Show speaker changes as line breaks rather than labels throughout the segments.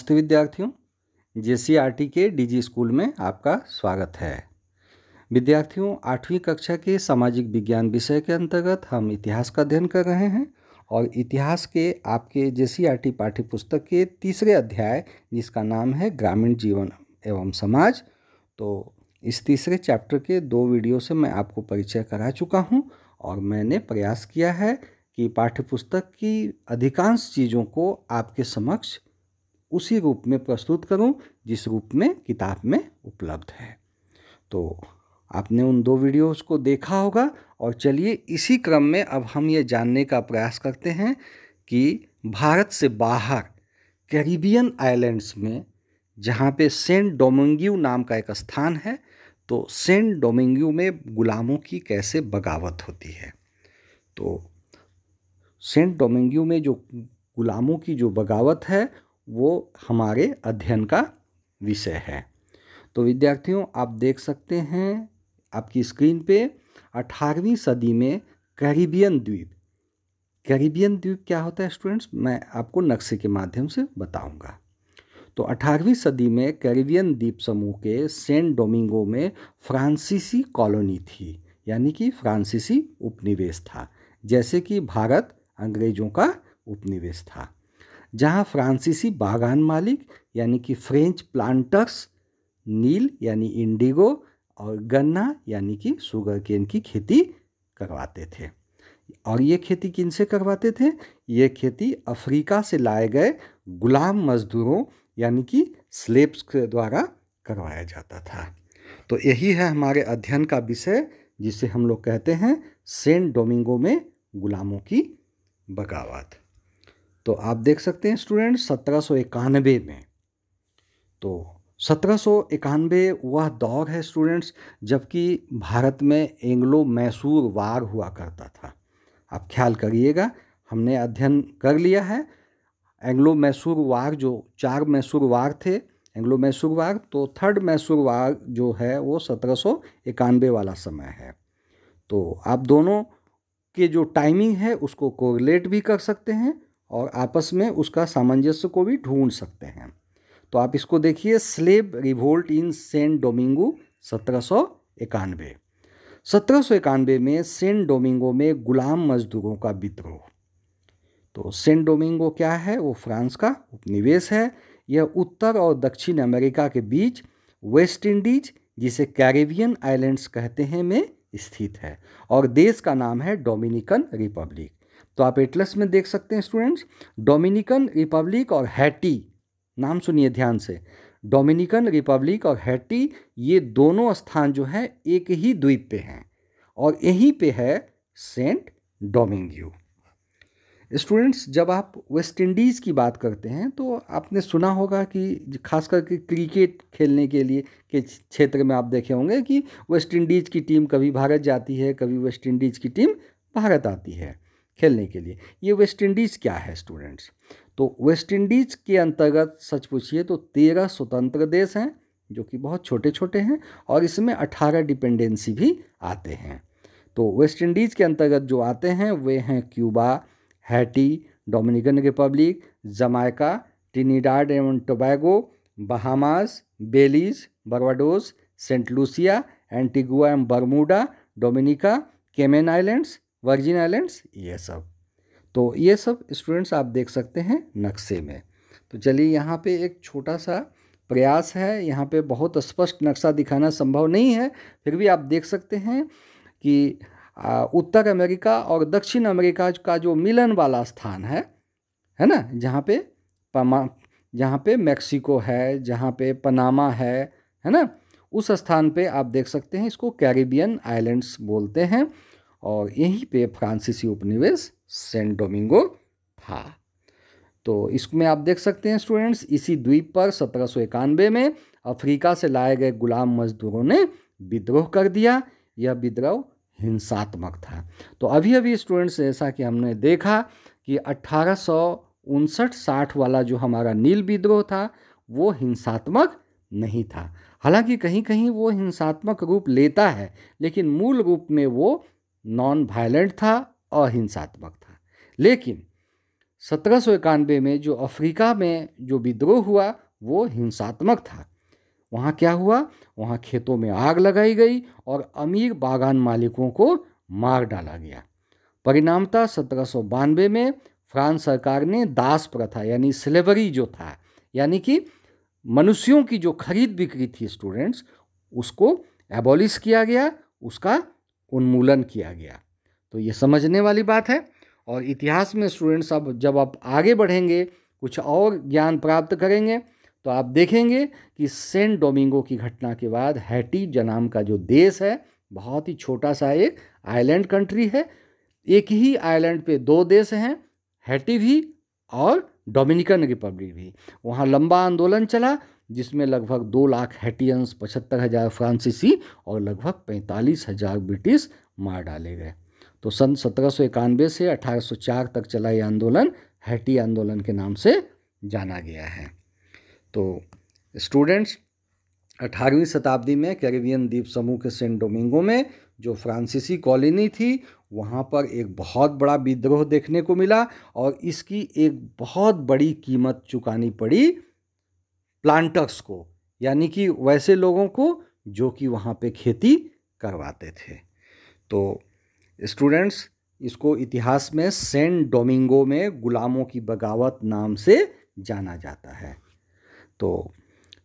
नमस्ते विद्यार्थियों जे के डीजी स्कूल में आपका स्वागत है विद्यार्थियों आठवीं कक्षा के सामाजिक विज्ञान विषय के अंतर्गत हम इतिहास का अध्ययन कर रहे हैं और इतिहास के आपके जे सी पाठ्य पाठ्यपुस्तक के तीसरे अध्याय जिसका नाम है ग्रामीण जीवन एवं समाज तो इस तीसरे चैप्टर के दो वीडियो से मैं आपको परिचय करा चुका हूँ और मैंने प्रयास किया है कि पाठ्यपुस्तक की अधिकांश चीज़ों को आपके समक्ष उसी रूप में प्रस्तुत करूं जिस रूप में किताब में उपलब्ध है तो आपने उन दो वीडियोस को देखा होगा और चलिए इसी क्रम में अब हम ये जानने का प्रयास करते हैं कि भारत से बाहर कैरिबियन आइलैंड्स में जहाँ पे सेंट डोमिंग्यू नाम का एक स्थान है तो सेंट डोमिंग्यू में गुलामों की कैसे बगावत होती है तो सेंट डोमिंग्यू में जो गुलामों की जो बगावत है वो हमारे अध्ययन का विषय है तो विद्यार्थियों आप देख सकते हैं आपकी स्क्रीन पे 18वीं सदी में कैरिबियन द्वीप कैरिबियन द्वीप क्या होता है स्टूडेंट्स मैं आपको नक्शे के माध्यम से बताऊंगा तो 18वीं सदी में कैरिबियन द्वीप समूह के सेंट डोमिंगो में फ्रांसीसी कॉलोनी थी यानी कि फ्रांसीसी उपनिवेश था जैसे कि भारत अंग्रेजों का उपनिवेश था जहाँ फ्रांसीसी बागान मालिक यानी कि फ्रेंच प्लांटर्स नील यानी इंडिगो और गन्ना यानी कि शुगर केन की खेती करवाते थे और ये खेती किन से करवाते थे ये खेती अफ्रीका से लाए गए गुलाम मजदूरों यानी कि स्लेब्स के द्वारा करवाया जाता था तो यही है हमारे अध्ययन का विषय जिसे हम लोग कहते हैं सेंट डोमिंगो में गुलामों की बगावत तो आप देख सकते हैं स्टूडेंट सत्रह में तो सत्रह वह दौर है स्टूडेंट्स जबकि भारत में एंग्लो मैसूर वार हुआ करता था आप ख्याल करिएगा हमने अध्ययन कर लिया है एंग्लो मैसूर वार जो चार मैसूर वार थे एंग्लो मैसूर वार तो थर्ड मैसूर वार जो है वो सत्रह वाला समय है तो आप दोनों के जो टाइमिंग है उसको कोरिलेट भी कर सकते हैं और आपस में उसका सामंजस्य को भी ढूंढ सकते हैं तो आप इसको देखिए slave revolt in Saint Domingo सत्रह सौ इक्यानवे सत्रह सौ इक्यानवे में सेंट डोमिंगो में गुलाम मजदूरों का विद्रोह तो सेंट डोमिंगो क्या है वो फ्रांस का उपनिवेश है यह उत्तर और दक्षिण अमेरिका के बीच वेस्ट इंडीज जिसे कैरेबियन आइलैंड्स कहते हैं में स्थित है और देश का नाम है डोमिनिकन रिपब्लिक तो आप एटलस में देख सकते हैं स्टूडेंट्स डोमिनिकन रिपब्लिक और हैटी नाम सुनिए ध्यान से डोमिनिकन रिपब्लिक और हैटी ये दोनों स्थान जो हैं एक ही द्वीप पे हैं और यहीं पे है सेंट डोमिंग्यू स्टूडेंट्स जब आप वेस्ट इंडीज़ की बात करते हैं तो आपने सुना होगा कि खास करके क्रिकेट खेलने के लिए के क्षेत्र में आप देखे होंगे कि वेस्ट इंडीज़ की टीम कभी भारत जाती है कभी वेस्ट इंडीज़ की टीम भारत आती है खेलने के लिए ये वेस्ट इंडीज़ क्या है स्टूडेंट्स तो वेस्ट इंडीज़ के अंतर्गत सच पूछिए तो तेरह स्वतंत्र देश हैं जो कि बहुत छोटे छोटे हैं और इसमें अठारह डिपेंडेंसी भी आते हैं तो वेस्ट इंडीज़ के अंतर्गत जो आते हैं वे हैं Cuba Haiti Dominican Republic Jamaica Trinidad एवं Tobago Bahamas Belize Barbados Saint Lucia Antigua and Bermuda Dominica Cayman Islands Virgin Islands ये सब तो ये सब स्टूडेंट्स आप देख सकते हैं नक्शे में तो चलिए यहाँ पे एक छोटा सा प्रयास है यहाँ पे बहुत स्पष्ट नक्शा दिखाना संभव नहीं है फिर भी आप देख सकते हैं कि उत्तर अमेरिका और दक्षिण अमेरिका का जो मिलन वाला स्थान है है ना जहाँ पे पमा जहाँ पे मैक्सिको है जहाँ पे पनामा है है ना उस स्थान पे आप देख सकते हैं इसको कैरिबियन आइलैंड्स बोलते हैं और यहीं पे फ्रांसीसी उपनिवेश सेंट डोमिंगो था तो इसमें आप देख सकते हैं स्टूडेंट्स इसी द्वीप पर सत्रह में अफ्रीका से लाए गए गुलाम मजदूरों ने विद्रोह कर दिया यह विद्रोह हिंसात्मक था तो अभी अभी स्टूडेंट्स ऐसा कि हमने देखा कि अट्ठारह साठ वाला जो हमारा नील विद्रोह था वो हिंसात्मक नहीं था हालांकि कहीं कहीं वो हिंसात्मक रूप लेता है लेकिन मूल रूप में वो नॉन वायलेंट था अहिंसात्मक था लेकिन सत्रह में जो अफ्रीका में जो विद्रोह हुआ वो हिंसात्मक था वहाँ क्या हुआ वहाँ खेतों में आग लगाई गई और अमीर बागान मालिकों को मार डाला गया परिणामतः सत्रह में फ्रांस सरकार ने दास प्रथा यानी स्लेवरी जो था यानी कि मनुष्यों की जो खरीद बिक्री थी स्टूडेंट्स उसको एबॉलिश किया गया उसका उन्मूलन किया गया तो ये समझने वाली बात है और इतिहास में स्टूडेंट्स अब जब आप आगे बढ़ेंगे कुछ और ज्ञान प्राप्त करेंगे तो आप देखेंगे कि सेंट डोमिंगो की घटना के बाद हैटी जनाम का जो देश है बहुत ही छोटा सा एक आइलैंड कंट्री है एक ही आइलैंड पे दो देश हैं हैटी भी और डोमिनिकन रिपब्लिक भी वहाँ लंबा आंदोलन चला जिसमें लगभग दो लाख हैटियंस पचहत्तर हज़ार फ्रांसीसी और लगभग पैंतालीस हज़ार ब्रिटिश मार डाले गए तो सन सत्रह से 1804 तक चला ये आंदोलन हैटी आंदोलन के नाम से जाना गया है तो स्टूडेंट्स अठारहवीं शताब्दी में कैरिबियन द्वीप समूह के सेंट डोमिंगो में जो फ्रांसीसी कॉलोनी थी वहाँ पर एक बहुत बड़ा विद्रोह देखने को मिला और इसकी एक बहुत बड़ी कीमत चुकानी पड़ी प्लांटर्स को यानी कि वैसे लोगों को जो कि वहाँ पे खेती करवाते थे तो स्टूडेंट्स इसको इतिहास में सेंट डोमिंगो में गुलामों की बगावत नाम से जाना जाता है तो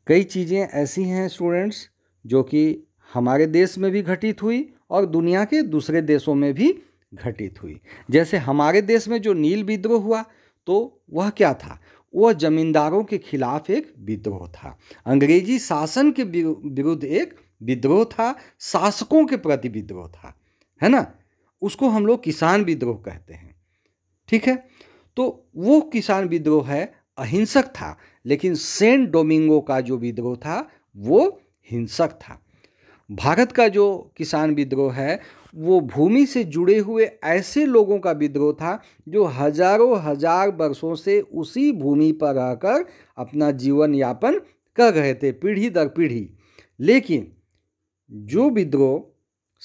कई चीज़ें ऐसी हैं स्टूडेंट्स जो कि हमारे देश में भी घटित हुई और दुनिया के दूसरे देशों में भी घटित हुई जैसे हमारे देश में जो नील विद्रोह हुआ तो वह क्या था वह जमींदारों के खिलाफ एक विद्रोह था अंग्रेजी शासन के विरुद्ध एक विद्रोह था शासकों के प्रति विद्रोह था है ना उसको हम लोग किसान विद्रोह कहते हैं ठीक है तो वो किसान विद्रोह है अहिंसक था लेकिन सेंट डोमिंगो का जो विद्रोह था वो हिंसक था भारत का जो किसान विद्रोह है वो भूमि से जुड़े हुए ऐसे लोगों का विद्रोह था जो हजारों हजार वर्षों से उसी भूमि पर रहकर अपना जीवन यापन कर रहे थे पीढ़ी दर पीढ़ी लेकिन जो विद्रोह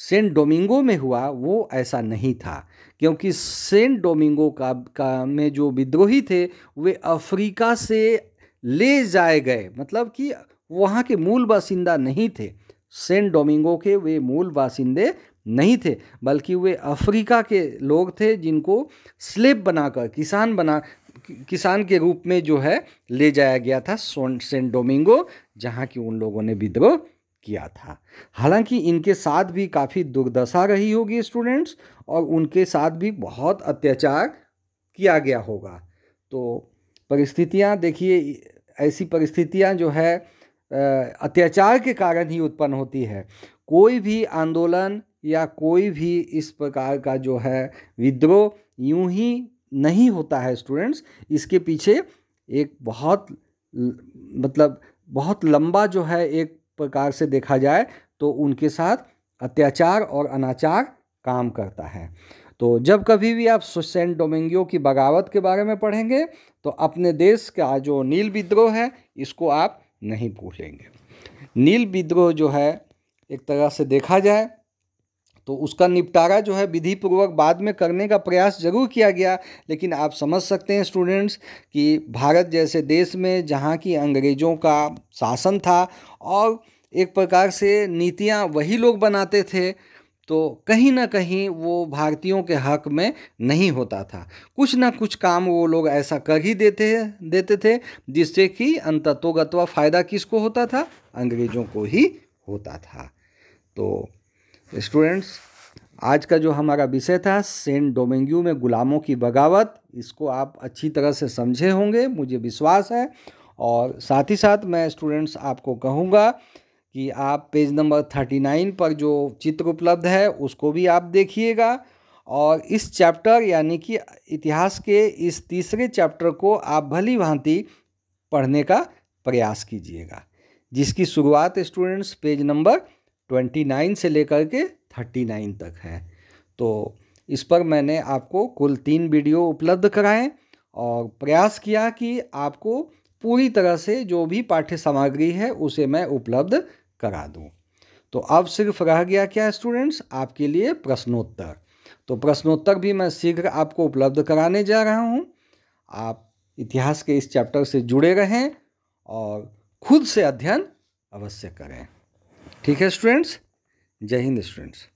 सेंट डोमिंगो में हुआ वो ऐसा नहीं था क्योंकि सेंट डोमिंगो का, का में जो विद्रोही थे वे अफ्रीका से ले जाए गए मतलब कि वहाँ के मूल बासिंदा नहीं थे सेंट डोमिंगो के वे मूल बासिंदे नहीं थे बल्कि वे अफ्रीका के लोग थे जिनको स्लेब बनाकर किसान बना किसान के रूप में जो है ले जाया गया था सेंट डोमिंगो जहाँ की उन लोगों ने विद्रोह किया था हालांकि इनके साथ भी काफ़ी दुर्दशा रही होगी स्टूडेंट्स और उनके साथ भी बहुत अत्याचार किया गया होगा तो परिस्थितियाँ देखिए ऐसी परिस्थितियाँ जो है अत्याचार के कारण ही उत्पन्न होती है कोई भी आंदोलन या कोई भी इस प्रकार का जो है विद्रोह यूं ही नहीं होता है स्टूडेंट्स इसके पीछे एक बहुत मतलब बहुत लंबा जो है एक प्रकार से देखा जाए तो उनके साथ अत्याचार और अनाचार काम करता है तो जब कभी भी आप सेंट डोमेंगियो की बगावत के बारे में पढ़ेंगे तो अपने देश का जो नील विद्रोह है इसको आप नहीं भूलेंगे नील विद्रोह जो है एक तरह से देखा जाए तो उसका निपटारा जो है विधिपूर्वक बाद में करने का प्रयास जरूर किया गया लेकिन आप समझ सकते हैं स्टूडेंट्स कि भारत जैसे देश में जहाँ की अंग्रेज़ों का शासन था और एक प्रकार से नीतियाँ वही लोग बनाते थे तो कहीं ना कहीं वो भारतीयों के हक में नहीं होता था कुछ ना कुछ काम वो लोग ऐसा कर ही देते देते थे जिससे कि अंततोगत्वा फ़ायदा किसको होता था अंग्रेज़ों को ही होता था तो स्टूडेंट्स आज का जो हमारा विषय था सेंट डोमेंग्यू में गुलामों की बगावत इसको आप अच्छी तरह से समझे होंगे मुझे विश्वास है और साथ ही साथ मैं स्टूडेंट्स आपको कहूँगा कि आप पेज नंबर थर्टी नाइन पर जो चित्र उपलब्ध है उसको भी आप देखिएगा और इस चैप्टर यानी कि इतिहास के इस तीसरे चैप्टर को आप भली भांति पढ़ने का प्रयास कीजिएगा जिसकी शुरुआत students page number twenty nine से लेकर के थर्टी नाइन तक है तो इस पर मैंने आपको कुल तीन वीडियो उपलब्ध कराए और प्रयास किया कि आपको पूरी तरह से जो भी पाठ्य सामग्री है उसे मैं उपलब्ध करा दूँ तो अब सिर्फ रह गया क्या स्टूडेंट्स आपके लिए प्रश्नोत्तर तो प्रश्नोत्तर भी मैं शीघ्र आपको उपलब्ध कराने जा रहा हूँ आप इतिहास के इस चैप्टर से जुड़े रहें और खुद से अध्ययन अवश्य करें ठीक है स्टूडेंट्स जय हिंद स्टूडेंट्स